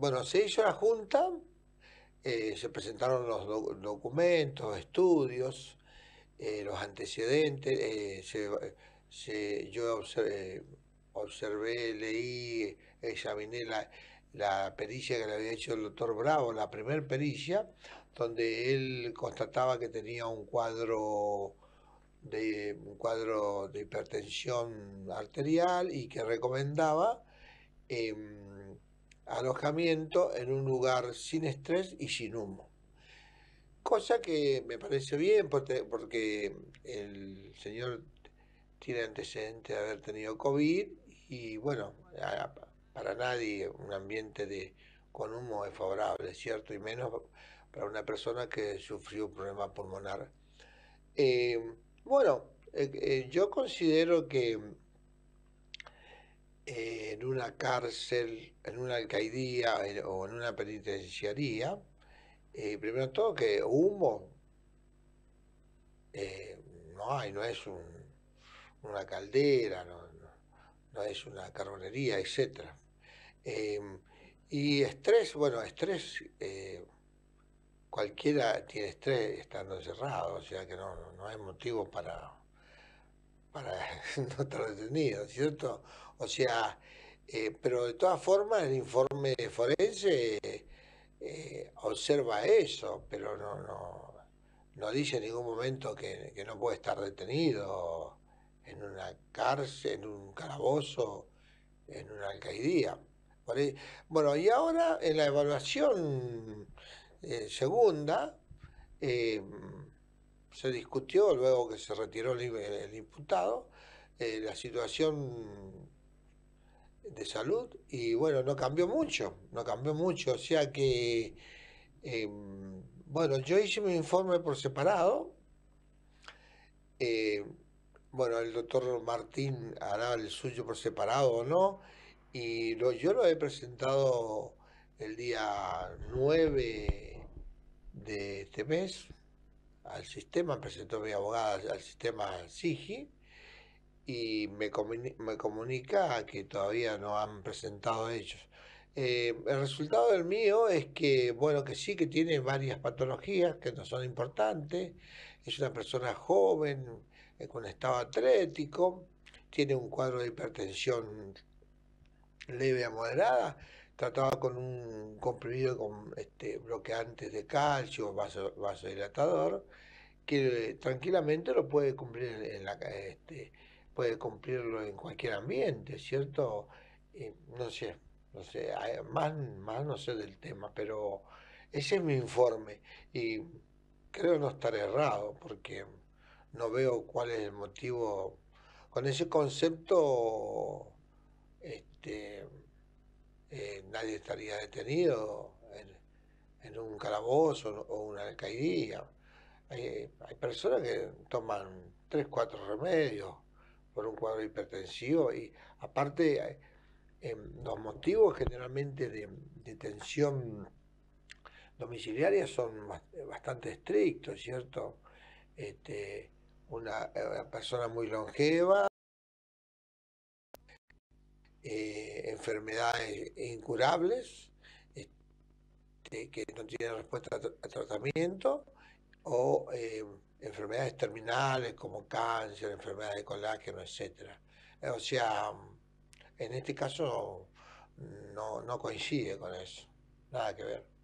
bueno, se hizo la junta, eh, se presentaron los documentos, estudios, eh, los antecedentes, eh, yo observé, leí, examiné la, la pericia que le había hecho el doctor Bravo, la primer pericia, donde él constataba que tenía un cuadro de un cuadro de hipertensión arterial y que recomendaba em, alojamiento en un lugar sin estrés y sin humo. Cosa que me parece bien porque el señor tiene antecedentes de haber tenido COVID y bueno, para nadie un ambiente con humo es favorable, ¿cierto? Y menos para una persona que sufrió un problema pulmonar. Eh, bueno, eh, eh, yo considero que en una cárcel, en una alcaidía o en una penitenciaría, eh, primero todo que humo eh, no hay, no es una caldera, no, es una carbonería, etc. Em, y estrés, bueno, estrés eh, cualquiera tiene estrés estando encerrado, o sea que no, hay motivo para, para no estar detenido, ¿cierto? O sea, eh, pero de todas formas el informe forense eh, observa eso, pero no, dice en ningún momento que, no puede estar detenido en una cárcel, en un calabozo, en una alcaidía. Bueno, y ahora en la evaluación eh, segunda se discutió, luego que se retiró el, el imputado, la situación de salud y bueno, no cambió mucho, no cambió mucho, o sea que, em, bueno, yo hice mi informe por separado, em, bueno, el doctor Martín hará el suyo por separado o no, y yo lo he presentado el día 9 de este mes al sistema, presentó mi abogada al sistema SIGI, y me, me comunica que todavía no han presentado ellos. Eh, el resultado del mío es que, bueno, que sí que tiene varias patologías que no son importantes, es una persona joven, eh, con estado atlético, tiene un cuadro de hipertensión leve a moderada, tratado con un comprimido con este, bloqueantes de calcio, vaso, vasodilatador, que tranquilamente lo puede cumplir en la... Este, puede cumplirlo en cualquier ambiente, ¿cierto? Y eh, no sé, no sé, más, más no sé del tema, pero ese es mi informe y creo no estar errado porque no veo cuál es el motivo. Con ese concepto este, eh, nadie estaría detenido en, un calabozo o una alcaidía. hay personas que toman tres, cuatro remedios por un cuadro hipertensivo y aparte eh, em, los motivos generalmente de, tensión domiciliaria son bastante estrictos, ¿cierto? Este, eh, una, persona muy longeva, eh, enfermedades incurables este, que no tienen respuesta a, tratamiento o enfermedades terminales como cáncer, enfermedades de colágeno, etc. Eh, o sea, en este caso no, no coincide con eso, nada que ver.